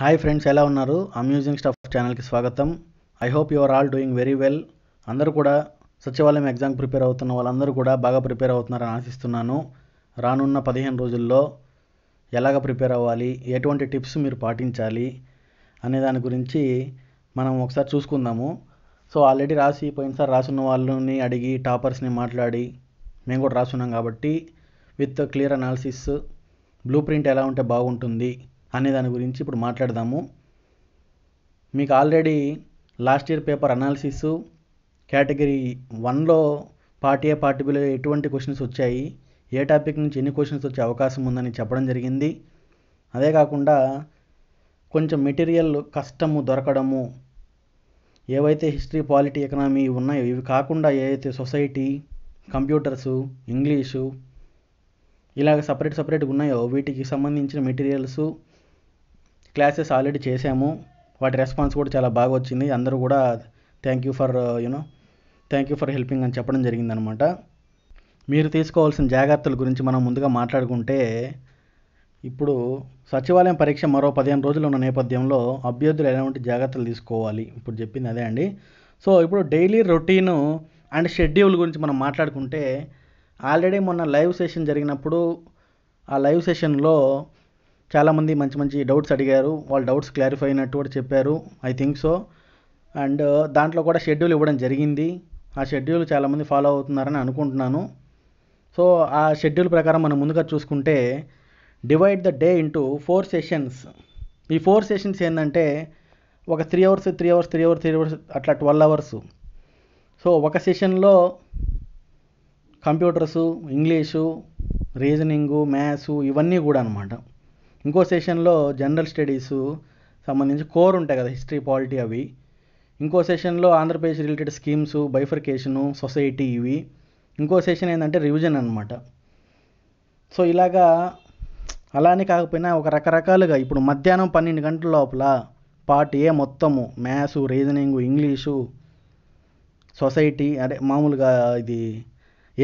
hi friends ఎలా ఉన్నారు amusing stuff ఛానల్కి స్వాగతం I hope you are all doing very well అందరూ కూడా సచివాలయం ఎగ్జామ్ ప్రిపేర్ అవుతున్న వాళ్ళందరూ కూడా బాగా ప్రిపేర్ అవుతున్నారని ఆశిస్తున్నాను రానున్న పదిహేను రోజుల్లో ఎలాగ ప్రిపేర్ అవ్వాలి ఎటువంటి టిప్స్ మీరు పాటించాలి అనే దాని గురించి మనం ఒకసారి చూసుకుందాము సో ఆల్రెడీ రాసి పోయినసారి రాసున్న వాళ్ళని అడిగి టాపర్స్ని మాట్లాడి మేము కూడా రాసున్నాం కాబట్టి with clear analysis blueprint ఎలా ఉంటే బాగుంటుంది అనే దాని గురించి ఇప్పుడు మాట్లాడదాము మీకు already last year paper analysis category వన్లో పార్ట్ ఏ పార్ట్ బిలో ఎటువంటి క్వశ్చన్స్ వచ్చాయి ఏ టాపిక్ నుంచి ఎన్ని క్వశ్చన్స్ వచ్చే అవకాశం ఉందని చెప్పడం జరిగింది అదే కాకుండా కొంచెం మెటీరియల్ కష్టము దొరకడము ఏవైతే హిస్టరీ పాలిటీ ఎకనామీ ఉన్నాయో ఇవి కాకుండా ఏవైతే సొసైటీ కంప్యూటర్సు ఇంగ్లీషు ఇలాగ సపరేట్ సపరేట్గా ఉన్నాయో వీటికి సంబంధించిన మెటీరియల్స్ క్లాసెస్ ఆల్రెడీ చేశాము వాటి రెస్పాన్స్ కూడా చాలా బాగా వచ్చింది అందరూ కూడా thank you for you know thank you for helping అని చెప్పడం జరిగిందనమాట మీరు తీసుకోవాల్సిన జాగ్రత్తల గురించి మనం ముందుగా మాట్లాడుకుంటే ఇప్పుడు సచివాలయం పరీక్ష మరో పదిహేను రోజులు ఉన్న నేపథ్యంలో అభ్యర్థులు ఎలాంటి జాగ్రత్తలు తీసుకోవాలి ఇప్పుడు చెప్పింది అదే అండి సో ఇప్పుడు డైలీ రొటీను అండ్ షెడ్యూల్ గురించి మనం మాట్లాడుకుంటే ఆల్రెడీ మొన్న లైవ్ సెషన్ జరిగినప్పుడు ఆ లైవ్ సెషన్లో చాలామంది మంచి మంచి డౌట్స్ అడిగారు వాళ్ళ డౌట్స్ క్లారిఫై అయినట్టు కూడా చెప్పారు ఐ థింక్ సో అండ్ దాంట్లో కూడా షెడ్యూల్ ఇవ్వడం జరిగింది ఆ షెడ్యూల్ చాలామంది ఫాలో అవుతున్నారని అనుకుంటున్నాను సో ఆ షెడ్యూల్ ప్రకారం మనం ముందుగా చూసుకుంటే divide the day into four sessions ఈ ఫోర్ సెషన్స్ ఏంటంటే ఒక three hours three hours three hours three hours అట్లా ట్వెల్వ్ అవర్స్ సో ఒక సెషన్లో కంప్యూటర్సు ఇంగ్లీషు రీజనింగు మ్యాథ్స్ ఇవన్నీ కూడా అనమాట ఇంకో సెషన్లో జనరల్ స్టడీస్ సంబంధించి కోర్ ఉంటాయి కదా హిస్టరీ పాలిటీ అవి ఇంకో సెషన్లో ఆంధ్రప్రదేశ్ రిలేటెడ్ స్కీమ్స్ బైఫర్కేషను సొసైటీ ఇవి ఇంకో సెషన్ ఏంటంటే రివిజన్ అనమాట సో ఇలాగా అలానే కాకపోయినా ఒక రకరకాలుగా ఇప్పుడు మధ్యాహ్నం పన్నెండు గంటల లోపల పార్ట్ ఏ మొత్తము మ్యాథ్స్ రీజనింగ్ ఇంగ్లీషు సొసైటీ అదే మామూలుగా ఇది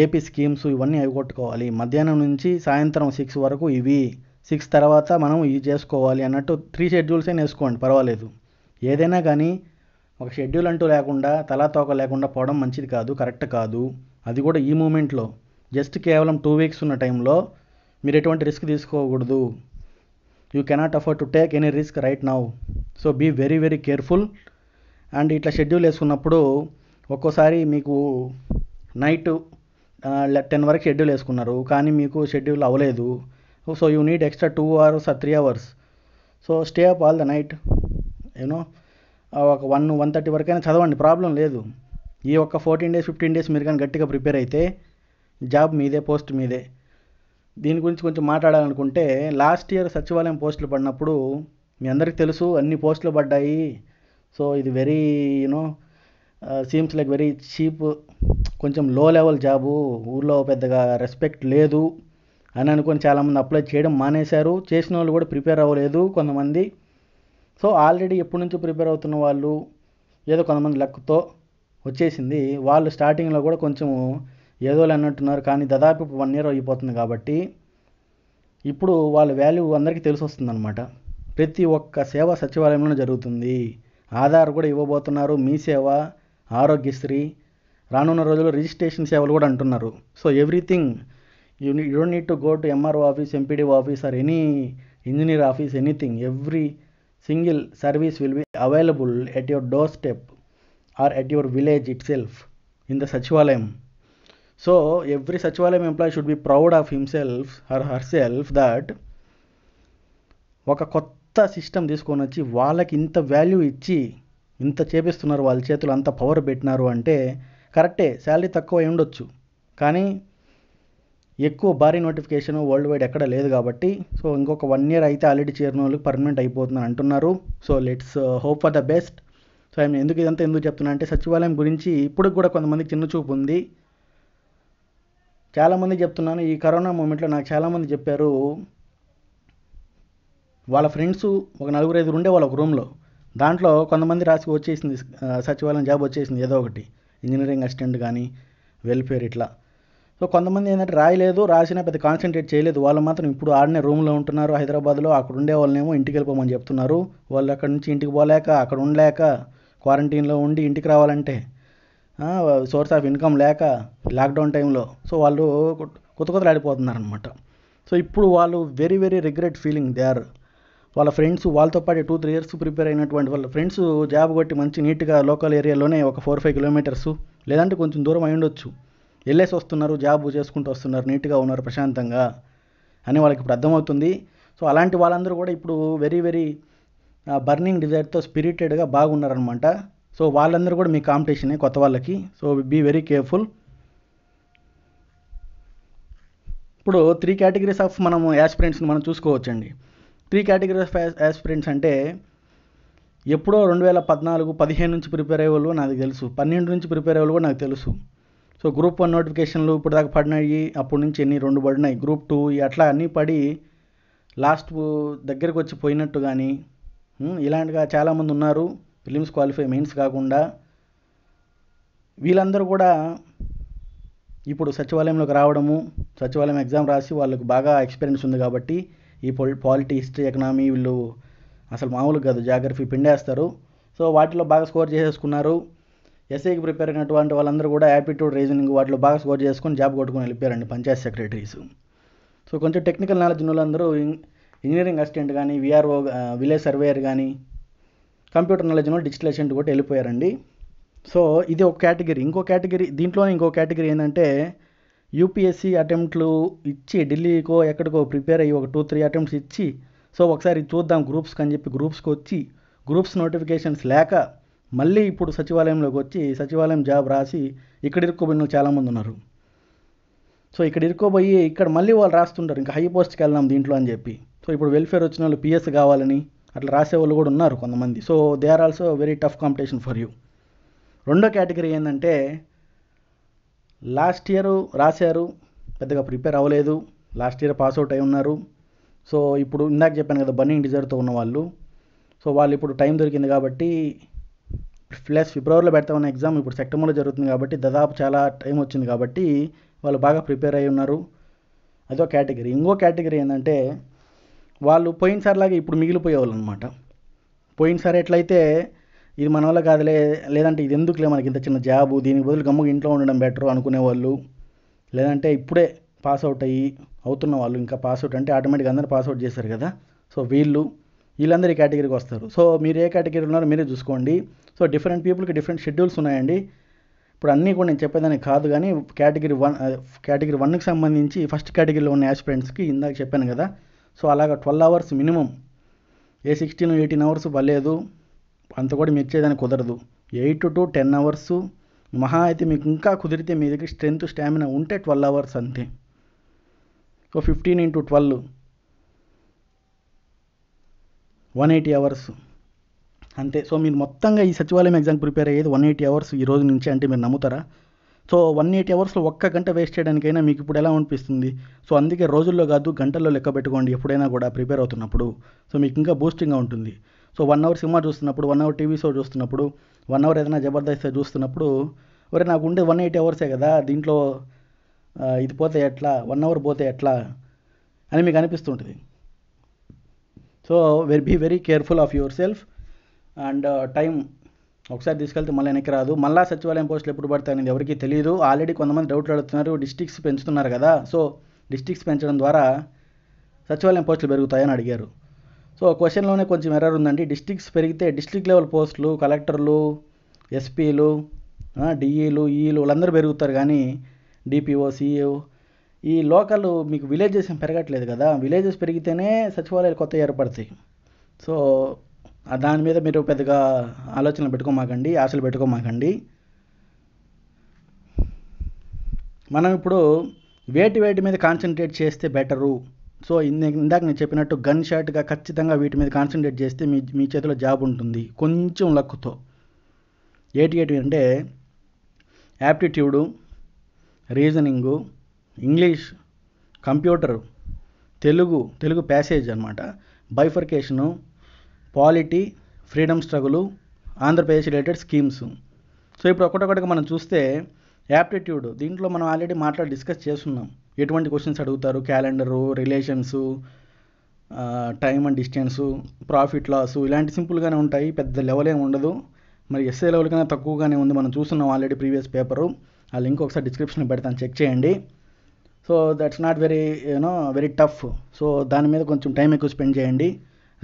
ఏపీ స్కీమ్స్ ఇవన్నీ అవి కొట్టుకోవాలి మధ్యాహ్నం నుంచి సాయంత్రం సిక్స్ వరకు ఇవి సిక్స్ తర్వాత మనం ఇది చేసుకోవాలి అన్నట్టు త్రీ షెడ్యూల్స్ అయినా వేసుకోండి పర్వాలేదు ఏదైనా కానీ ఒక షెడ్యూల్ అంటూ లేకుండా తలా తోక లేకుండా పోవడం మంచిది కాదు కరెక్ట్ కాదు అది కూడా ఈ మూమెంట్లో జస్ట్ కేవలం టూ వీక్స్ ఉన్న టైంలో మీరు ఎటువంటి రిస్క్ తీసుకోకూడదు you cannot afford to take any risk right now so be very very careful and ఇట్లా షెడ్యూల్ వేసుకున్నప్పుడు ఒక్కోసారి మీకు నైట్ టెన్ వరకు షెడ్యూల్ వేసుకున్నారు కానీ మీకు షెడ్యూల్ అవ్వలేదు so you need extra 2 hours or 3 hours so stay up all the night you know ఒక వన్ వన్ థర్టీ వరకైనా చదవండి ప్రాబ్లం లేదు ఈ ఒక్క ఫోర్టీన్ డేస్ ఫిఫ్టీన్ డేస్ మీరు కానీ గట్టిగా ప్రిపేర్ అయితే జాబ్ మీదే పోస్ట్ మీదే దీని గురించి కొంచెం మాట్లాడాలనుకుంటే లాస్ట్ ఇయర్ సచివాలయం పోస్టులు పడినప్పుడు మీ అందరికీ తెలుసు అన్ని పోస్టులు పడ్డాయి సో ఇది very you know seems like very cheap కొంచెం లో లెవెల్ జాబు ఊర్లో పెద్దగా రెస్పెక్ట్ లేదు అని అనుకుని చాలామంది అప్లై చేయడం మానేశారు చేసిన వాళ్ళు కూడా ప్రిపేర్ అవ్వలేదు కొంతమంది సో ఆల్రెడీ ఎప్పటి నుంచో ప్రిపేర్ అవుతున్న వాళ్ళు ఏదో కొంతమంది లక్తో వచ్చేసింది వాళ్ళు స్టార్టింగ్లో కూడా కొంచెం ఏదోలు అన్నట్టున్నారు కానీ దాదాపు వన్ ఇయర్ అయిపోతుంది కాబట్టి ఇప్పుడు వాళ్ళ వాల్యూ అందరికీ తెలిసి వస్తుందన్నమాట ప్రతి ఒక్క సేవ సచివాలయంలోనే జరుగుతుంది ఆధార్ కూడా ఇవ్వబోతున్నారు మీ సేవ ఆరోగ్యశ్రీ రానున్న రోజుల్లో రిజిస్ట్రేషన్ సేవలు కూడా అంటున్నారు so everything you need you don't need to go to MRO office MPD office or any engineer office anything every single service will be available at your doorstep or at your village itself in the sachivalayam so every sachivalayam employee should be proud of himself or herself that ఒక కొత్త system తీసుకొని వచ్చి వాళ్ళకి ఇంత value ఇచ్చి ఇంత చేపిస్తున్నారు వాళ్ళ చేతులు అంత పవర్ పెట్టినారు అంటే కరెక్టే శాలరీ తక్కువ ఉండొచ్చు కానీ ఎక్కువ భారీ నోటిఫికేషన్ వరల్డ్ వైడ్ ఎక్కడ లేదు కాబట్టి సో ఇంకొక వన్ ఇయర్ అయితే ఆల్రెడీ చేరిన వాళ్ళకి పర్మనెంట్ అయిపోతుందని అంటున్నారు so let's hope for the best so ఆయన ఎందుకు ఇదంతా ఎందుకు చెప్తున్నా అంటే సచివాలయం గురించి ఇప్పుడు కూడా కొంతమంది చిన్న చూపు ఉంది చాలామంది చెప్తున్నాను ఈ కరోనా మూమెంట్లో నాకు చాలామంది చెప్పారు వాళ్ళ ఫ్రెండ్స్ ఒక నలుగురు ఐదుగురు ఉండే వాళ్ళ ఒక రూమ్లో దాంట్లో కొంతమంది రాసి వచ్చేసింది uh, సచివాలయం జాబ్ వచ్చేసింది ఏదో ఒకటి ఇంజనీరింగ్ అసిస్టెంట్ కానీ వెల్ఫేర్ ఇట్లా సో కొంతమంది ఏంటంటే రాయలేదు రాసినా పెద్ద కాన్సన్ట్రేట్ చేయలేదు వాళ్ళు మాత్రం ఇప్పుడు ఆడనే రూమ్లో ఉంటున్నారు హైదరాబాద్లో అక్కడ ఉండే వాళ్ళనేమో ఇంటికి వెళ్ళిపోమని చెప్తున్నారు వాళ్ళు అక్కడ నుంచి ఇంటికి పోలేక అక్కడ ఉండలేక క్వారంటైన్లో ఉండి ఇంటికి రావాలంటే సోర్స్ ఆఫ్ ఇన్కమ్ లేక లాక్డౌన్ టైంలో సో వాళ్ళు కొత్త ఆడిపోతున్నారు అనమాట సో ఇప్పుడు వాళ్ళు very very regret feeling they are వాళ్ళ ఫ్రెండ్స్ వాళ్ళతో పాటు టూ త్రీ ఇయర్స్ ప్రిపేర్ అయినటువంటి వాళ్ళ ఫ్రెండ్స్ జాబ్ కొట్టి మంచి నీట్గా లోకల్ ఏరియాలోనే ఒక ఫోర్ ఫైవ్ కిలోమీటర్స్ లేదంటే కొంచెం దూరం అయి ఉండొచ్చు వెళ్ళేసి వస్తున్నారు జాబ్ చేసుకుంటూ వస్తున్నారు నీట్గా ఉన్నారు ప్రశాంతంగా అని వాళ్ళకి ఇప్పుడు అర్థమవుతుంది సో అలాంటి వాళ్ళందరూ కూడా ఇప్పుడు వెరీ వెరీ బర్నింగ్ డిజైర్తో స్పిరిటెడ్గా బాగున్నారనమాట సో వాళ్ళందరూ కూడా మీ కాంపిటీషనే కొత్త వాళ్ళకి సో బీ వెరీ కేర్ఫుల్ ఇప్పుడు త్రీ కేటగిరీస్ ఆఫ్ మనం యాస్పిరెంట్స్ని మనం చూసుకోవచ్చండి త్రీ కేటగిరీస్ ఆఫ్ యాస్పిరెంట్స్ అంటే ఎప్పుడో రెండు వేల పద్నాలుగు పదిహేను నుంచి ప్రిపేర్ అయ్యే వాళ్ళు నాకు తెలుసు పన్నెండు నుంచి ప్రిపేర్ అయ్యే వాళ్ళు కూడా నాకు తెలుసు సో గ్రూప్ వన్ నోటిఫికేషన్లు ఇప్పుడు దాకా పడినాయి అప్పటి నుంచి ఎన్ని రెండు పడినాయి గ్రూప్ టూ అట్లా అన్నీ పడి లాస్ట్ దగ్గరకు వచ్చి పోయినట్టు కానీ ఇలాంటిగా చాలామంది ఉన్నారు ఫిలిమ్స్ క్వాలిఫై మెయిన్స్ కాకుండా వీళ్ళందరూ కూడా ఇప్పుడు సచివాలయంలోకి రావడము సచివాలయం ఎగ్జామ్ రాసి వాళ్ళకు బాగా ఎక్స్పీరియన్స్ ఉంది కాబట్టి ఈ పొలి పాలిటీ హిస్టరీ ఎకనామీ వీళ్ళు అసలు మామూలు కాదు జాగ్రఫీ పిండేస్తారు సో వాటిలో బాగా స్కోర్ చేసేసుకున్నారు ఎస్ఐకి ప్రిపేర్ అయినటువంటి వాళ్ళందరూ కూడా యాప్టిట్యూడ్ రీజనింగ్ వాటిలో బాగా స్కోర్ చేసుకొని జాబ్ కొట్టుకుని వెళ్ళిపోయారండి పంచాయత్ సెక్రటరీస్ సో కొంచెం టెక్నికల్ నాలెడ్జ్ ఉన్నోళ్ళందరూ ఇంజనీరింగ్ అసిస్టెంట్ కానీ విఆర్ఓ విలేజ్ సర్వేయర్ కానీ కంప్యూటర్ నాలెడ్జ్ ఉన్న డిజిటల్ అసిస్టెంట్ కూడా వెళ్ళిపోయారండి సో ఇది ఒక కేటగిరీ ఇంకో కేటగిరీ దీంట్లోనే ఇంకో కేటగిరీ ఏంటంటే యూపీఎస్సీ అటెంప్ట్లు ఇచ్చి ఢిల్లీకో ఎక్కడికో ప్రిపేర్ అయ్యి ఒక టూ త్రీ అటెంప్ట్స్ ఇచ్చి సో ఒకసారి చూద్దాం గ్రూప్స్కి అని చెప్పి గ్రూప్స్కి వచ్చి గ్రూప్స్ నోటిఫికేషన్స్ లేక మళ్ళీ ఇప్పుడు సచివాలయంలోకి వచ్చి సచివాలయం జాబ్ రాసి ఇక్కడ ఇరుక్కుపోయిన వాళ్ళు చాలామంది ఉన్నారు సో ఇక్కడ ఇరుక్కోబోయి ఇక్కడ మళ్ళీ వాళ్ళు రాస్తుంటారు ఇంకా హై పోస్ట్కి వెళ్దాం దీంట్లో అని చెప్పి సో ఇప్పుడు వెల్ఫేర్ వచ్చిన వాళ్ళు పిఎస్ కావాలని అట్లా రాసేవాళ్ళు కూడా ఉన్నారు కొంతమంది so they are also very tough competition for you రెండో కేటగిరీ ఏంటంటే లాస్ట్ ఇయర్ రాశారు పెద్దగా ప్రిపేర్ అవ్వలేదు లాస్ట్ ఇయర్ పాస్ అవుట్ అయి ఉన్నారు సో ఇప్పుడు ఇందాక చెప్పాను కదా బర్నింగ్ డిజైర్తో ఉన్నవాళ్ళు సో వాళ్ళు ఇప్పుడు టైం దొరికింది కాబట్టి ప్లస్ ఫిబ్రవరిలో పెడతా ఉన్న ఎగ్జామ్ ఇప్పుడు సెప్టెంబర్లో జరుగుతుంది కాబట్టి దాదాపు చాలా టైం వచ్చింది కాబట్టి వాళ్ళు బాగా ప్రిపేర్ అయి ఉన్నారు అదో కేటగిరీ ఇంకో కేటగిరీ ఏంటంటే వాళ్ళు లాగా ఇప్పుడు మిగిలిపోయేవాళ్ళు అనమాట పోయినసారి ఎట్లయితే ఇది మన వల్ల కాదులే లేదంటే ఇది ఎందుకులే మనకి ఇంత చిన్న జాబు దీనికి బదులు గమ్ముగా ఇంట్లో ఉండడం బెటర్ అనుకునేవాళ్ళు లేదంటే ఇప్పుడే పాస్ అవుట్ అయ్యి అవుతున్న వాళ్ళు ఇంకా పాస్ అవుట్ అంటే ఆటోమేటిక్గా అందరూ పాస్ అవుట్ చేశారు కదా సో వీళ్ళు వీళ్ళందరూ ఈ కేటగిరీకి వస్తారు సో మీరు ఏ కేటగిరీ ఉన్నారో మీరే చూసుకోండి సో డిఫరెంట్ పీపుల్కి డిఫరెంట్ షెడ్యూల్స్ ఉన్నాయండి ఇప్పుడు అన్నీ కూడా నేను చెప్పేదానికి కాదు కానీ కేటగిరీ వన్ కేటగిరీ వన్కి సంబంధించి ఫస్ట్ కేటగిరీలో ఉన్న యాస్పిరెంట్స్కి ఇందాక చెప్పాను కదా సో అలాగ twelve hours minimum a sixteen eighteen hours పర్లేదు అంత కూడా మీరు చేయడానికి కుదరదు ఎయిట్ టు టెన్ అవర్స్ మహా అయితే మీకు ఇంకా కుదిరితే మీ దగ్గర స్ట్రెంత్ స్టామినా ఉంటే ట్వెల్వ్ అవర్స్ అంతే so fifteen into twelve one eighty hours అంతే సో మీరు మొత్తంగా ఈ సచివాలయం ఎగ్జామ్ ప్రిపేర్ అయ్యేది వన్ ఎయిటీ అవర్స్ ఈ రోజు నుంచి అంటే మీరు నమ్ముతారా సో వన్ ఎయిటీ అవర్స్లో ఒక్క గంట వేస్ట్ చేయడానికైనా మీకు ఇప్పుడు ఎలా అనిపిస్తుంది సో అందుకే రోజుల్లో కాదు గంటల్లో లెక్క పెట్టుకోండి ఎప్పుడైనా కూడా ప్రిపేర్ అవుతున్నప్పుడు సో మీకు ఇంకా బూస్టింగ్గా ఉంటుంది సో వన్ అవర్ సినిమా చూస్తున్నప్పుడు వన్ అవర్ టీవీ షో చూస్తున్నప్పుడు వన్ అవర్ ఏదైనా జబర్దస్త్ చూస్తున్నప్పుడు ఒరే నాకు ఉండే వన్ ఎయిటీ అవర్సే కదా దీంట్లో ఇది పోతే ఎట్లా వన్ అవర్ పోతే ఎట్లా అని మీకు అనిపిస్తుంటుంది so very be very careful of yourself and time uh, ఒకసారి తీసుకెళ్తే మళ్ళీ వెనక్కి రాదు మళ్ళీ సచివాలయం పోస్టులు ఎప్పుడు పడతాయి అనేది ఎవరికీ తెలియదు ఆల్రెడీ కొంతమంది డౌట్లు అడుగుతున్నారు డిస్టిక్స్ పెంచుతున్నారు కదా సో డిస్టిక్స్ పెంచడం ద్వారా సచివాలయం పోస్టులు పెరుగుతాయని అడిగారు సో క్వశ్చన్లోనే కొంచెం ఎర్రర్ ఉందండి డిస్టిక్స్ పెరిగితే డిస్టిక్ లెవెల్ పోస్టులు కలెక్టర్లు ఎస్పీలు డిఈలు ఈలు వాళ్ళందరూ పెరుగుతారు కానీ డిపిఓ సిఈఓ e ఈ లోకల్ మీకు విలేజెస్ ఏం పెరగట్లేదు కదా విలేజెస్ పెరిగితేనే సచివాలయాలు కొత్త ఏర్పడతాయి సో దాని మీద మీరు పెద్దగా ఆలోచనలు పెట్టుకోమాకండి ఆశలు పెట్టుకోమాకండి మనం ఇప్పుడు వేటి వేటి మీద కాన్సన్ట్రేట్ చేస్తే బెటరు సో ఇందాక నేను చెప్పినట్టు గన్ షాట్గా ఖచ్చితంగా వీటి మీద కాన్సన్ట్రేట్ చేస్తే మీ మీ చేతిలో జాబ్ ఉంటుంది కొంచెం లక్కుతో ఏటి ఏటి అంటే aptitude reasoning English computer Telugu Telugu passage అనమాట బైఫర్కేషను polity freedom స్ట్రగులు Andhra Pradesh related schemes so ఇప్పుడు ఒకటొకటిగా మనం చూస్తే యాప్టిట్యూడ్ దీంట్లో మనం ఆల్రెడీ మాట్లాడి డిస్కస్ చేస్తున్నాం ఎటువంటి క్వశ్చన్స్ అడుగుతారు calendar relations time and distance profit loss ఇలాంటి సింపుల్గానే ఉంటాయి పెద్ద లెవెల్ ఏమి ఉండదు మరి ఎస్ఏ లెవెల్ కన్నా తక్కువగానే ఉంది మనం చూస్తున్నాం ఆల్రెడీ ప్రీవియస్ పేపరు ఆ లింక్ ఒకసారి డిస్క్రిప్షన్లో పెడతాను చెక్ చేయండి so that's not very you know very tough so దాని మీద కొంచెం టైం ఎక్కువ స్పెండ్ చేయండి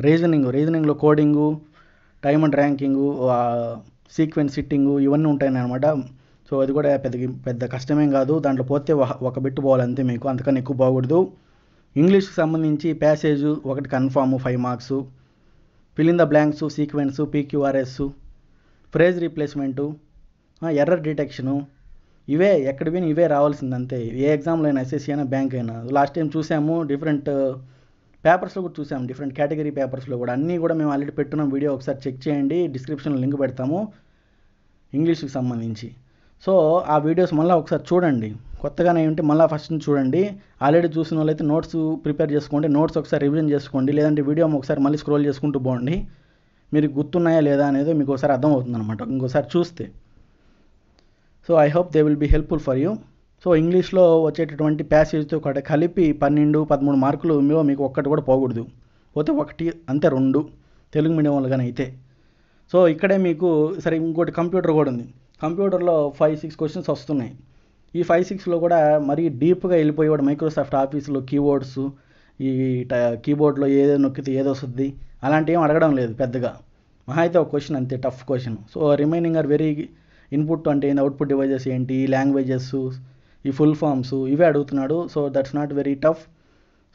రీజనింగ్ రీజనింగ్లో coding time and ranking sequence sitting ఇవన్నీ ఉంటాయి అనమాట సో అది కూడా పెద్ద పెద్ద కష్టమేం కాదు దాంట్లో పోతే ఒక బిట్టు పోవాలంతే మీకు అంతకన్నా ఎక్కువ పోకూడదు ఇంగ్లీష్కి సంబంధించి ప్యాసేజ్ ఒకటి confirm five marks fill the blanks sequence PQRS phrase replacement error detection ఇవే ఎక్కడ పోయినా ఇవే రావాల్సిందంతే ఏ ఎగ్జామ్లో అయినా ఎస్ఎస్సీ అయినా బ్యాంక్ అయినా లాస్ట్ టైం చూసాము డిఫరెంట్ పేపర్స్లో కూడా చూసాం డిఫరెంట్ కేటగిరీ పేపర్స్లో కూడా అన్నీ కూడా మేము ఆల్రెడీ పెట్టున్నాం వీడియో ఒకసారి చెక్ చేయండి డిస్క్రిప్షన్లో లింక్ పెడతాము ఇంగ్లీష్కి సంబంధించి సో ఆ వీడియోస్ మళ్ళీ ఒకసారి చూడండి కొత్తగానే ఉంటే మళ్ళీ ఫస్ట్ చూడండి ఆల్రెడీ చూసిన వాళ్ళైతే నోట్స్ ప్రిపేర్ చేసుకోండి నోట్స్ ఒకసారి రివిజన్ చేసుకోండి లేదంటే వీడియో ఒకసారి మళ్ళీ స్క్రోల్ చేసుకుంటూ పోండి మీరు గుర్తున్నాయా లేదా అనేది మీకు ఒకసారి అర్థమవుతుంది అనమాట ఇంకోసారి చూస్తే so I hope they will be helpful for you so ఇంగ్లీష్లో వచ్చేటటువంటి ప్యాసేజ్తో కలిపి పన్నెండు పదమూడు మార్కులు మేము మీకు ఒక్కటి కూడా పోకూడదు పోతే ఒకటి అంతే రెండు తెలుగు మీడియం వాళ్ళు కానీ అయితే సో ఇక్కడే మీకు సరే ఇంకోటి కంప్యూటర్ కూడా ఉంది కంప్యూటర్లో ఫైవ్ సిక్స్ క్వశ్చన్స్ వస్తున్నాయి ఈ ఫైవ్ సిక్స్లో కూడా మరీ డీప్గా వెళ్ళిపోయేవాడు మైక్రోసాఫ్ట్ ఆఫీస్లో కీబోర్డ్స్ ఈ కీబోర్డ్లో ఏదో నొక్కితే ఏదో వస్తుంది అలాంటివి ఏం అడగడం లేదు పెద్దగా మహా అయితే ఒక క్వశ్చన్ అంతే tough question so remaining are very input అంటే ఏంటి అవుట్పుట్ డివైజెస్ ఏంటి లాంగ్వేజెస్ ఈ ఫుల్ ఫామ్స్ ఇవే అడుగుతున్నాడు so that's not very tough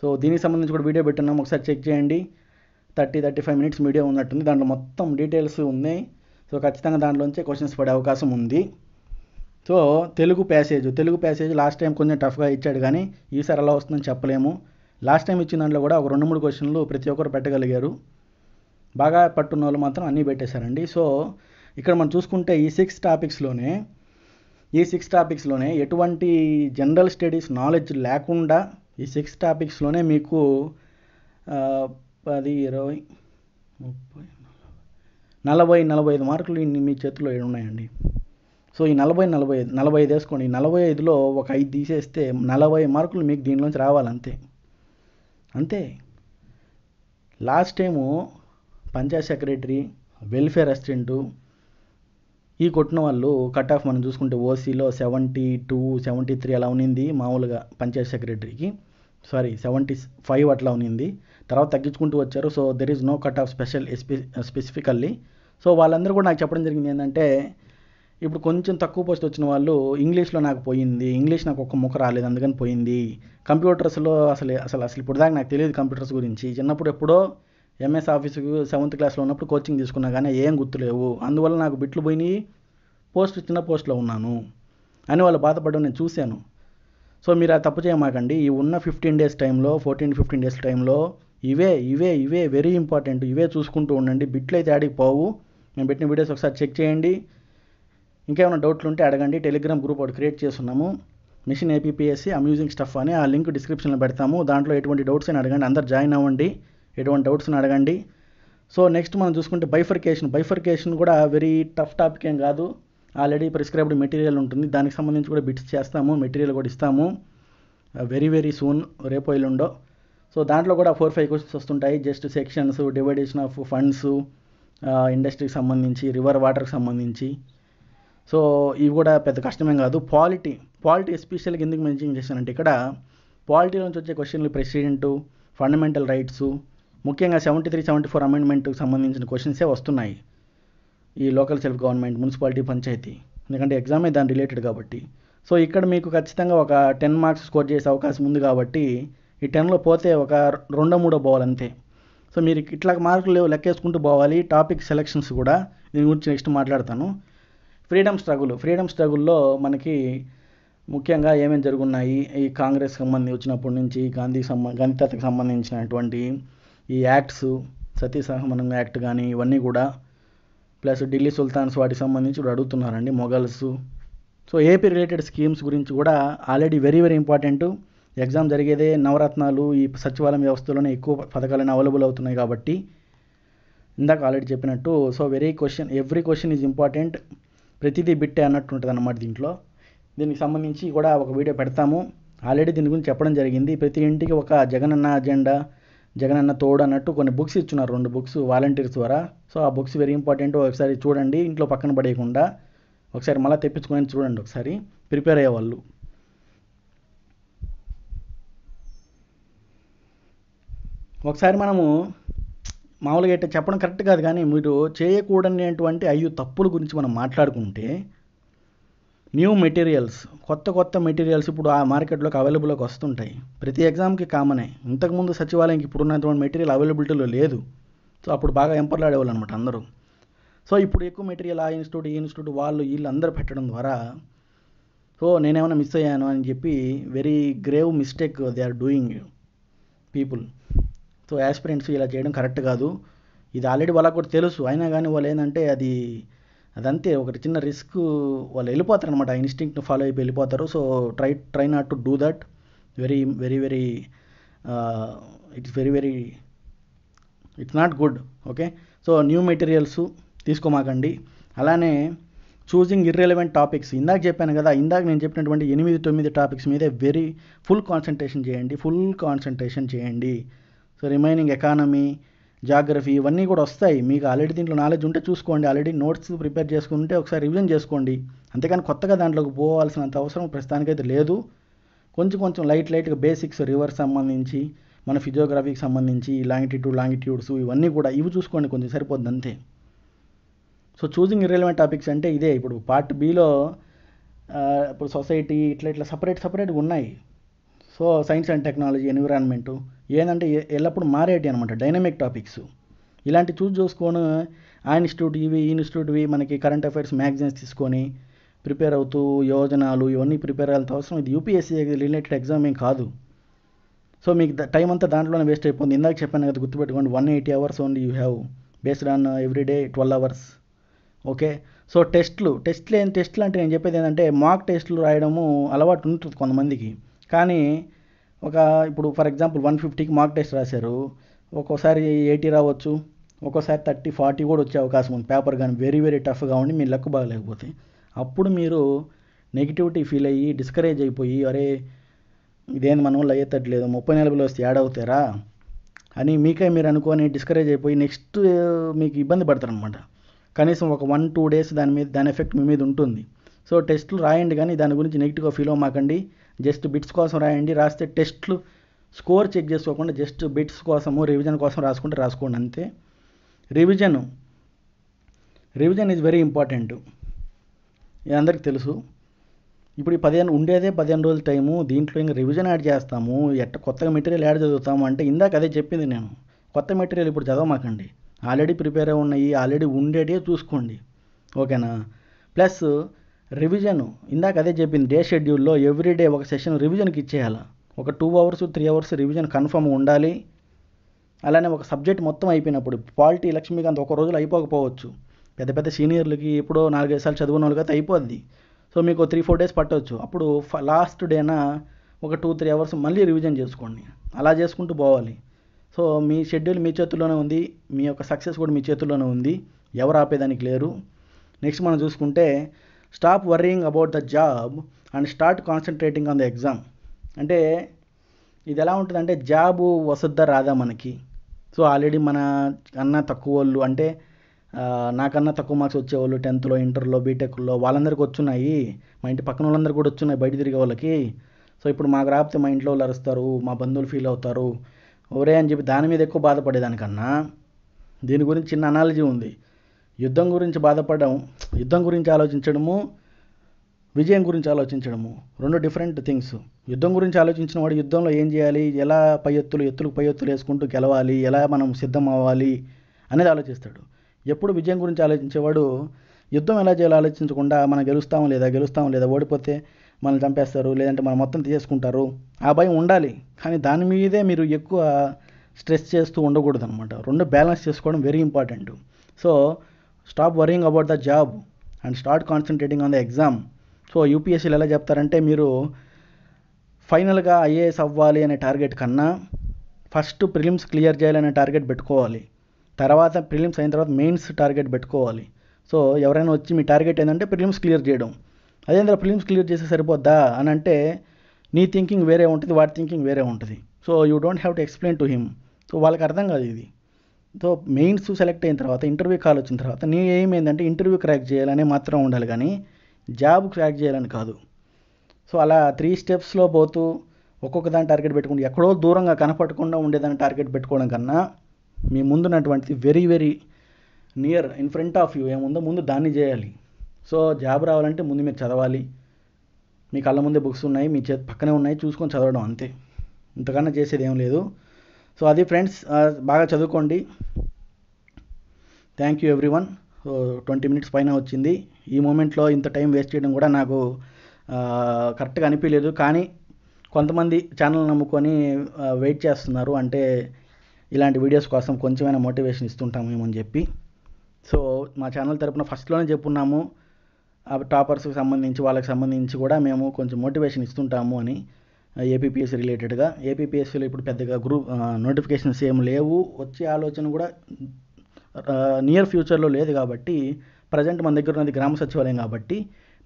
so దీనికి సంబంధించి కూడా వీడియో పెట్టున్నాం ఒకసారి చెక్ చేయండి thirty thirty five minutes video ఉన్నట్టుంది దాంట్లో మొత్తం డీటెయిల్స్ ఉన్నాయి సో ఖచ్చితంగా దాంట్లోంచే క్వశ్చన్స్ పడే అవకాశం ఉంది so Telugu passage Telugu passage last time కొంచెం టఫ్గా ఇచ్చాడు కానీ ఈసారి అలా వస్తుందని చెప్పలేము లాస్ట్ టైం ఇచ్చిన దాంట్లో కూడా ఒక రెండు మూడు క్వశ్చన్లు ప్రతి ఒక్కరు పెట్టగలిగారు బాగా పట్టున్న వాళ్ళు మాత్రం అన్నీ పెట్టేశారండి సో ఇక్కడ మనం చూసుకుంటే ఈ సిక్స్ టాపిక్స్లోనే ఈ సిక్స్ టాపిక్స్లోనే ఎటువంటి జనరల్ స్టడీస్ నాలెడ్జ్ లేకుండా ఈ సిక్స్ టాపిక్స్లోనే మీకు పది ఇరవై ముప్పై నలభై నలభై ఐదు మార్కులు మీ చేతిలో ఉన్నాయండి సో ఈ నలభై నలభై ఐదు నలభై ఐదు వేసుకోండి నలభై ఐదులో ఒక ఐదు తీసేస్తే నలభై మార్కులు మీకు దీనిలోంచి రావాలంతే అంతే last time panchayat secretary welfare assistant ఈ కొట్టిన వాళ్ళు కట్ ఆఫ్ మనం చూసుకుంటే ఓసీలో సెవెంటీ టూ సెవెంటీ త్రీ అలా ఉన్నింది మామూలుగా పంచాయత్ సెక్రటరీకి సారీ సెవెంటీ ఫైవ్ అట్లా ఉన్నింది తర్వాత తగ్గించుకుంటూ వచ్చారు so there is no cut off special specifically so వాళ్ళందరూ కూడా నాకు చెప్పడం జరిగింది ఏంటంటే ఇప్పుడు కొంచెం తక్కువ పోస్ట్ వచ్చిన వాళ్ళు ఇంగ్లీష్లో నాకు పోయింది ఇంగ్లీష్ నాకు ఒక్క ముక్క రాలేదు అందుకని పోయింది కంప్యూటర్స్లో అసలు అసలు అసలు ఇప్పుడు దాకా నాకు తెలియదు కంప్యూటర్స్ గురించి చిన్నప్పుడు ఎప్పుడో ఎంఎస్ ఆఫీస్కి సెవెంత్ క్లాస్లో ఉన్నప్పుడు కోచింగ్ తీసుకున్నా కానీ ఏం గుర్తులేవు అందువల్ల నాకు బిట్లు పోయినాయి పోస్ట్ చిన్న పోస్ట్లో ఉన్నాను అని వాళ్ళు బాధపడడం నేను చూశాను సో మీరు ఆ తప్పు చేయమాకండి ఈ ఉన్న ఫిఫ్టీన్ డేస్ టైంలో ఫోర్టీన్ ఫిఫ్టీన్ డేస్ టైంలో ఇవే ఇవే ఇవే వెరీ ఇంపార్టెంట్ ఇవే చూసుకుంటూ ఉండండి బిట్లు అయితే ఆడికి పోవు నేను పెట్టిన వీడియోస్ ఒకసారి చెక్ చేయండి ఇంకేమైనా డౌట్లు ఉంటే అడగండి టెలిగ్రామ్ గ్రూప్ ఒకటి క్రియేట్ చేస్తున్నాము మిషన్ ఏపీఎస్సి అమ్యూజింగ్ స్టఫ్ అని ఆ లింక్ డిస్క్రిప్షన్లో పెడతాము దాంట్లో ఎటువంటి డౌట్స్ అయినా అడగండి అందరు జాయిన్ అవ్వండి ఎటువంటి డౌట్స్ అడగండి సో నెక్స్ట్ మనం చూసుకుంటే బైఫర్కేషన్ బైఫర్కేషన్ కూడా వెరీ టఫ్ టాపిక్ ఏం కాదు ఆల్రెడీ ప్రిస్క్రైబ్డ్ మెటీరియల్ ఉంటుంది దానికి సంబంధించి కూడా బిట్స్ చేస్తాము మెటీరియల్ కూడా ఇస్తాము వెరీ వెరీ సూన్ రేపో ఎల్లుండో సో దాంట్లో కూడా ఫోర్ ఫైవ్ క్వశ్చన్స్ వస్తుంటాయి just sections division of funds ఇండస్ట్రీకి సంబంధించి రివర్ వాటర్కి సంబంధించి సో ఇవి కూడా పెద్ద కష్టమేం కాదు పాలిటీ పాలిటీ ఎస్పెషల్గా ఎందుకు మెన్షన్ చేశానంటే ఇక్కడ పాలిటీ నుంచి వచ్చే క్వశ్చన్లు ప్రెసిడెంటు ఫండమెంటల్ రైట్సు ముఖ్యంగా సెవెంటీ త్రీ సెవెంటీ ఫోర్ అమెండ్మెంట్కి సంబంధించిన క్వశ్చన్సే వస్తున్నాయి ఈ local self government municipality panchayati ఎందుకంటే ఎగ్జామే దాని రిలేటెడ్ కాబట్టి సో ఇక్కడ మీకు ఖచ్చితంగా ఒక టెన్ మార్క్స్ స్కోర్ చేసే అవకాశం ఉంది కాబట్టి ఈ టెన్లో పోతే ఒక రెండో మూడో పోవాలంతే సో మీరు ఇట్లా మార్కులు లెక్కేసుకుంటూ పోవాలి టాపిక్ సెలెక్షన్స్ కూడా దీని గురించి నెక్స్ట్ మాట్లాడతాను ఫ్రీడమ్ స్ట్రగుల్ ఫ్రీడమ్ స్ట్రగుల్లో మనకి ముఖ్యంగా ఏమేమి జరుగున్నాయి ఈ కాంగ్రెస్ సంబంధించి వచ్చినప్పటి నుంచి గాంధీ సంబంధ గాంధీ తాతకు సంబంధించినటువంటి ఈ యాక్ట్స్ సతీసహమనం సహమనం యాక్ట్ కానీ ఇవన్నీ కూడా ప్లస్ ఢిల్లీ సుల్తాన్స్ వాటికి సంబంధించి కూడా అడుగుతున్నారండి Mughals so AP related schemes గురించి కూడా already very very important exam జరిగేదే నవరత్నాలు ఈ సచివాలయం వ్యవస్థలోనే ఎక్కువ పథకాలను అవైలబుల్ అవుతున్నాయి కాబట్టి ఇందాక ఆల్రెడీ చెప్పినట్టు so very question every question is important ప్రతిదీ బిట్టే అన్నట్టు ఉంటుంది అన్నమాట దీంట్లో దీనికి సంబంధించి కూడా ఒక వీడియో పెడతాము ఆల్రెడీ దీని గురించి చెప్పడం జరిగింది ప్రతి ఇంటికి ఒక జగనన్న అజెండా జగన్ అన్న తోడు అన్నట్టు కొన్ని బుక్స్ ఇచ్చున్నారు రెండు బుక్స్ వాలంటీర్స్ ద్వారా సో ఆ బుక్స్ వెరీ ఇంపార్టెంట్ ఒకసారి చూడండి ఇంట్లో పక్కన పడేయకుండా ఒకసారి మళ్ళీ తెప్పించుకొని చూడండి ఒకసారి ప్రిపేర్ అయ్యేవాళ్ళు ఒకసారి మనము మామూలుగా అయితే చెప్పడం కరెక్ట్ కాదు కానీ మీరు చేయకూడనటువంటి ఐదు తప్పుల గురించి మనం మాట్లాడుకుంటే న్యూ మెటీరియల్స్ కొత్త కొత్త మెటీరియల్స్ ఇప్పుడు ఆ మార్కెట్లోకి అవైలబుల్లోకి వస్తుంటాయి ప్రతి ఎగ్జామ్కి కామనే ఇంతకుముందు సచివాలయంకి ఉన్నటువంటి మెటీరియల్ అవైలబిలిటీలో లేదు సో అప్పుడు బాగా ఎంపర్లాడేవాళ్ళు అనమాట అందరూ సో ఇప్పుడు ఎక్కువ మెటీరియల్ ఆ ఇన్స్టిట్యూట్ ఈ ఇన్స్టిట్యూట్ వాళ్ళు వీళ్ళు అందరూ పెట్టడం ద్వారా సో నేనేమైనా మిస్ అయ్యాను అని చెప్పి very grave mistake they are doing people so aspirants ఇలా చేయడం కరెక్ట్ కాదు ఇది ఆల్రెడీ వాళ్ళకు కూడా తెలుసు అయినా కానీ వాళ్ళు ఏంటంటే అది అదంతే ఒకటి చిన్న రిస్క్ వాళ్ళు వెళ్ళిపోతారు అనమాట ఆ ఇన్స్టింక్ట్ని ఫాలో అయిపోయి వెళ్ళిపోతారు so try try not to do that very very very it's very very it's not good okay so new materials తీసుకోమాకండి అలానే చూజింగ్ ఇర్రెలవెంట్ టాపిక్స్ ఇందాక చెప్పాను కదా ఇందాక నేను చెప్పినటువంటి ఎనిమిది తొమ్మిది టాపిక్స్ మీదే వెరీ ఫుల్ కాన్సన్ట్రేషన్ చేయండి ఫుల్ కాన్సన్ట్రేషన్ చేయండి సో రిమైనింగ్ ఎకానమీ జాగ్రఫీ ఇవన్నీ కూడా వస్తాయి మీకు ఆల్రెడీ దీంట్లో నాలెడ్జ్ ఉంటే చూసుకోండి ఆల్రెడీ నోట్స్ ప్రిపేర్ చేసుకుంటే ఒకసారి రివిజన్ చేసుకోండి అంతేకాని కొత్తగా దాంట్లోకి పోవాల్సినంత అవసరం ప్రస్తుతానికైతే లేదు కొంచెం కొంచెం లైట్ లైట్గా బేసిక్స్ రివర్స్ సంబంధించి మన ఫిజియోగ్రఫీకి సంబంధించి లాంగిట్యూడ్ లాంగిట్యూడ్స్ ఇవన్నీ కూడా ఇవి చూసుకోండి కొంచెం సరిపోద్ది అంతే సో చూసింగ్ ఇర్రెలవెంట్ టాపిక్స్ అంటే ఇదే ఇప్పుడు పార్ట్ బీలో ఇప్పుడు సొసైటీ ఇట్లా ఇట్లా సపరేట్ సపరేట్గా ఉన్నాయి so science and technology environment ఏంటంటే ఎల్లప్పుడు మారేటి అనమాట డైనమిక్ టాపిక్స్ ఇలాంటి చూసి చూసుకొని ఆ ఇన్స్టిట్యూట్ ఇవి ఈ ఇన్స్టిట్యూట్ ఇవి మనకి కరెంట్ అఫైర్స్ మ్యాగజైన్స్ తీసుకొని ప్రిపేర్ అవుతూ యోజనాలు ఇవన్నీ ప్రిపేర్ అయ్యేంత అవసరం ఇది యూపీఎస్సీ రిలేటెడ్ ఎగ్జామ్ ఏం కాదు సో మీకు టైం అంతా దాంట్లోనే వేస్ట్ అయిపోతుంది ఇందాక చెప్పాను కదా గుర్తుపెట్టుకోండి one eighty hours only you have based on day twelve hours okay so టెస్ట్లు టెస్ట్లు ఏం టెస్ట్లు అంటే నేను చెప్పేది ఏంటంటే మాక్ టెస్ట్లు రాయడము అలవాటు ఉంటుంది కొంతమందికి కానీ ఒక ఇప్పుడు ఫర్ ఎగ్జాంపుల్ వన్ ఫిఫ్టీకి మార్క్ టెస్ట్ రాశారు ఒక్కోసారి ఎయిటీ రావచ్చు ఒక్కోసారి థర్టీ ఫార్టీ కూడా వచ్చే అవకాశం ఉంది పేపర్ కానీ వెరీ వెరీ టఫ్గా ఉండి మీ లెక్క బాగలేకపోతే అప్పుడు మీరు నెగిటివిటీ ఫీల్ అయ్యి డిస్కరేజ్ అయిపోయి అరే ఇదేం మనం అయ్యేటట్లేదు ముప్పై నలభైలో వస్తే యాడ్ అవుతారా అని మీకే మీరు అనుకొని డిస్కరేజ్ అయిపోయి నెక్స్ట్ మీకు ఇబ్బంది పడతారనమాట కనీసం ఒక వన్ టూ డేస్ దాని మీద దాని ఎఫెక్ట్ మీ మీద ఉంటుంది సో టెస్టులు రాయండి కానీ దాని గురించి నెగిటివ్గా ఫీల్ అవ్వమాకండి జస్ట్ బిట్స్ కోసం రాయండి రాస్తే టెస్ట్లు స్కోర్ చెక్ చేసుకోకుండా జస్ట్ బిట్స్ కోసము రివిజన్ కోసం రాసుకుంటే రాసుకోండి అంతే revision revision is very important అందరికి తెలుసు ఇప్పుడు ఈ పదిహేను ఉండేదే పదిహేను రోజుల టైము దీంట్లో ఇంకా రివిజన్ యాడ్ చేస్తాము ఎట్ట కొత్తగా మెటీరియల్ యాడ్ చదువుతాము అంటే ఇందాక అదే చెప్పింది నేను కొత్త మెటీరియల్ ఇప్పుడు చదవమాకండి ఆల్రెడీ ప్రిపేర్ అయి ఉన్నాయి ఆల్రెడీ ఉండేటే చూసుకోండి ఓకేనా ప్లస్ రివిజన్ ఇందాక అదే చెప్పింది డే షెడ్యూల్లో ఎవ్రీడే ఒక సెషన్ రివిజన్కి ఇచ్చేయాలి ఒక two hours three hours revision confirm ఉండాలి అలానే ఒక సబ్జెక్ట్ మొత్తం అయిపోయినప్పుడు పాలిటీ లక్ష్మీకాంత్ ఒక రోజులో అయిపోకపోవచ్చు పెద్ద పెద్ద సీనియర్లకి ఎప్పుడో నాలుగైదు సార్లు చదివిన వాళ్ళకి అయితే అయిపోద్ది సో మీకు త్రీ ఫోర్ డేస్ పట్టవచ్చు అప్పుడు లాస్ట్ డేనా ఒక టూ త్రీ అవర్స్ మళ్ళీ రివిజన్ చేసుకోండి అలా చేసుకుంటూ పోవాలి సో మీ షెడ్యూల్ మీ చేతుల్లోనే ఉంది మీ యొక్క సక్సెస్ కూడా మీ చేతుల్లోనే ఉంది ఎవరు ఆపేదానికి లేరు నెక్స్ట్ మనం చూసుకుంటే stop worrying about the job and start concentrating on the exam అంటే ఇది ఎలా ఉంటుందంటే జాబ్ వసద్దా రాదా మనకి సో ఆల్రెడీ మన అన్న తక్కువ వాళ్ళు అంటే నాకన్నా తక్కువ మార్క్స్ వచ్చేవాళ్ళు టెన్త్లో ఇంటర్లో బీటెక్లో వాళ్ళందరికీ వచ్చున్నాయి మా ఇంటి పక్కన వాళ్ళందరూ కూడా వచ్చున్నాయి బయట తిరిగే వాళ్ళకి సో ఇప్పుడు మాకు రాపితే మా ఇంట్లో వాళ్ళు అరుస్తారు మా బంధువులు ఫీల్ అవుతారు ఒరే అని చెప్పి దాని మీద ఎక్కువ బాధపడేదానికన్నా దీని గురించి చిన్న అనాలజీ ఉంది యుద్ధం గురించి బాధపడడం యుద్ధం గురించి ఆలోచించడము విజయం గురించి ఆలోచించడము రెండు డిఫరెంట్ థింగ్స్ యుద్ధం గురించి ఆలోచించిన వాడు యుద్ధంలో ఏం చేయాలి ఎలా పై ఎత్తులు ఎత్తులకు పై ఎత్తులు వేసుకుంటూ గెలవాలి ఎలా మనం సిద్ధం అవ్వాలి అనేది ఆలోచిస్తాడు ఎప్పుడు విజయం గురించి ఆలోచించేవాడు యుద్ధం ఎలా చేయాలో ఆలోచించకుండా మనం గెలుస్తాము లేదా గెలుస్తాము లేదా ఓడిపోతే మనం చంపేస్తారు లేదంటే మనం మొత్తం తీసేసుకుంటారు ఆ భయం ఉండాలి కానీ దాని మీదే మీరు ఎక్కువ స్ట్రెస్ చేస్తూ ఉండకూడదు అనమాట రెండు బ్యాలెన్స్ చేసుకోవడం very important so stop worrying about the job and start concentrating on the exam so యూపీఎస్సీలు ఎలా చెప్తారంటే మీరు ఫైనల్గా ఐఏఎస్ అవ్వాలి అనే టార్గెట్ కన్నా ఫస్ట్ ప్రిలిమ్స్ క్లియర్ చేయాలనే టార్గెట్ పెట్టుకోవాలి తర్వాత ప్రిలిమ్స్ అయిన తర్వాత మెయిన్స్ టార్గెట్ పెట్టుకోవాలి సో ఎవరైనా వచ్చి మీ టార్గెట్ ఏంటంటే ప్రిలిమ్స్ క్లియర్ చేయడం తర్వాత ప్రిలిమ్స్ క్లియర్ చేస్తే సరిపోద్దా అని అంటే నీ థింకింగ్ వేరే ఉంటుంది వాడి థింకింగ్ వేరే ఉంటుంది so you don't have to explain to him so వాళ్ళకి అర్థం కాదు ఇది సో మెయిన్స్ సెలెక్ట్ అయిన తర్వాత ఇంటర్వ్యూ కాల్ వచ్చిన తర్వాత నీ ఎయిమ్ ఏంటంటే ఇంటర్వ్యూ క్రాక్ చేయాలని మాత్రం ఉండాలి కానీ జాబ్ క్రాక్ చేయాలని కాదు సో అలా త్రీ స్టెప్స్లో పోతూ ఒక్కొక్క దాని టార్గెట్ పెట్టుకుంటే ఎక్కడో దూరంగా కనపడకుండా ఉండేదాన్ని టార్గెట్ పెట్టుకోవడం కన్నా మీ ముందున్నటువంటిది very very near in front of you ఏముందో ముందు దాన్ని చేయాలి సో జాబ్ రావాలంటే ముందు మీరు చదవాలి మీ కళ్ళ ముందే బుక్స్ ఉన్నాయి మీ చేతి పక్కనే ఉన్నాయి చూసుకొని చదవడం అంతే ఇంతకన్నా చేసేది ఏం లేదు సో అది ఫ్రెండ్స్ బాగా చదువుకోండి thank you everyone so twenty minutes పైన వచ్చింది ఈ మూమెంట్లో ఇంత టైం వేస్ట్ చేయడం కూడా నాకు కరెక్ట్గా అనిపించలేదు కానీ కొంతమంది ఛానల్ నమ్ముకొని వెయిట్ చేస్తున్నారు అంటే ఇలాంటి వీడియోస్ కోసం కొంచెమైనా మోటివేషన్ ఇస్తుంటాము ఏమని చెప్పి సో మా ఛానల్ తరపున ఫస్ట్లోనే చెప్పున్నాము టాపర్స్కి సంబంధించి వాళ్ళకి సంబంధించి కూడా మేము కొంచెం మోటివేషన్ ఇస్తుంటాము అని ఏపీపీఎస్సీ రిలేటెడ్గా ఏపీపీఎస్సీలో ఇప్పుడు పెద్దగా గ్రూప్ నోటిఫికేషన్స్ ఏం లేవు వచ్చే ఆలోచన కూడా నియర్ ఫ్యూచర్లో లేదు కాబట్టి ప్రజెంట్ మన దగ్గర ఉన్నది గ్రామ సచివాలయం కాబట్టి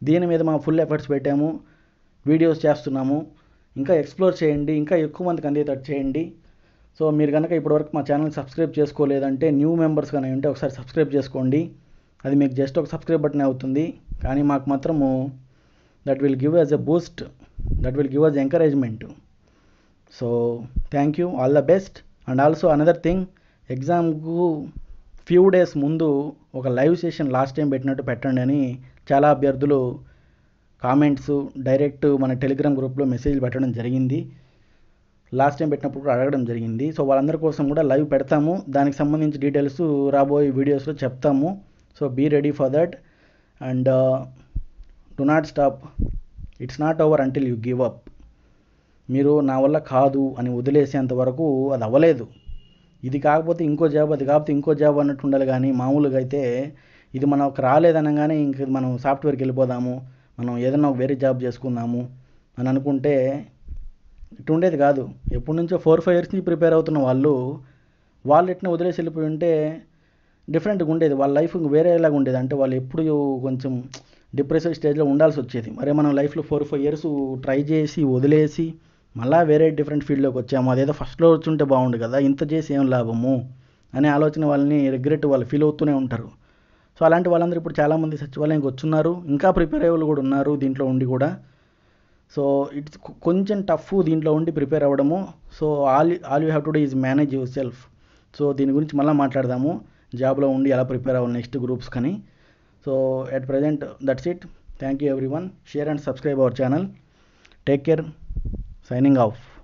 దీని మీద మా ఫుల్ ఎఫర్ట్స్ పెట్టాము వీడియోస్ చేస్తున్నాము ఇంకా ఎక్స్ప్లోర్ చేయండి ఇంకా ఎక్కువ మందికి అందేటట్టు చేయండి సో మీరు కనుక ఇప్పటివరకు మా ఛానల్ సబ్స్క్రైబ్ చేసుకోలేదంటే న్యూ మెంబర్స్ కానీ ఉంటే ఒకసారి సబ్స్క్రైబ్ చేసుకోండి అది మీకు జస్ట్ ఒక సబ్స్క్రైబ్ బటన్ అవుతుంది కానీ మాకు మాత్రము that will give us a boost that will give us encouragement so thank you all the best and also another thing ఎగ్జామ్కు ఫ్యూ డేస్ ముందు ఒక లైవ్ సెషన్ లాస్ట్ టైం పెట్టినట్టు పెట్టండి అని చాలా అభ్యర్థులు కామెంట్స్ డైరెక్ట్ మన టెలిగ్రామ్ గ్రూప్లో మెసేజ్లు పెట్టడం జరిగింది లాస్ట్ టైం పెట్టినప్పుడు అడగడం జరిగింది సో వాళ్ళందరి కోసం కూడా లైవ్ పెడతాము దానికి సంబంధించి డీటెయిల్స్ రాబోయే వీడియోస్లో చెప్తాము so be ready for that and do not stop it's not over until you give up మీరు నా వల్ల కాదు అని వదిలేసేంత వరకు అది అవ్వలేదు ఇది కాకపోతే ఇంకో జాబ్ అది కాకపోతే ఇంకో జాబ్ అన్నట్టు ఉండాలి కానీ మామూలుగా అయితే ఇది మనకు రాలేదనగానే ఇంక మనం సాఫ్ట్వేర్కి వెళ్ళిపోదాము మనం ఏదైనా వేరే జాబ్ చేసుకుందాము అని అనుకుంటే ఇటు ఉండేది కాదు ఎప్పటి నుంచో ఫోర్ ఫైవ్ ఇయర్స్ని ప్రిపేర్ అవుతున్న వాళ్ళు వాళ్ళు ఎట్లా వదిలేసి వెళ్ళిపోయి ఉంటే డిఫరెంట్గా ఉండేది వాళ్ళ లైఫ్ వేరేలాగా ఉండేది అంటే వాళ్ళు ఎప్పుడు కొంచెం డిప్రెసివ్ స్టేజ్లో ఉండాల్సి వచ్చేది మరి మనం లైఫ్లో ఫోర్ ఫైవ్ ఇయర్స్ ట్రై చేసి వదిలేసి మళ్ళీ వేరే డిఫరెంట్ ఫీల్డ్లోకి వచ్చాము అదేదో ఫస్ట్లో వచ్చుంటే బాగుండు కదా ఇంత చేసి ఏం లాభము అనే ఆలోచన వాళ్ళని రిగ్రెట్ వాళ్ళు ఫీల్ అవుతూనే ఉంటారు సో అలాంటి వాళ్ళందరూ ఇప్పుడు చాలామంది సచివాలయంకి వచ్చున్నారు ఇంకా ప్రిపేర్ అయ్యే కూడా ఉన్నారు దీంట్లో ఉండి కూడా సో ఇట్స్ కొంచెం టఫ్ దీంట్లో ఉండి ప్రిపేర్ అవ్వడము so all all you have to do is manage yourself so దీని గురించి మళ్ళీ మాట్లాడదాము జాబ్లో ఉండి ఎలా ప్రిపేర్ అవ్వాలి నెక్స్ట్ గ్రూప్స్ కానీ so at present that's it thank you everyone share and subscribe our channel take care signing off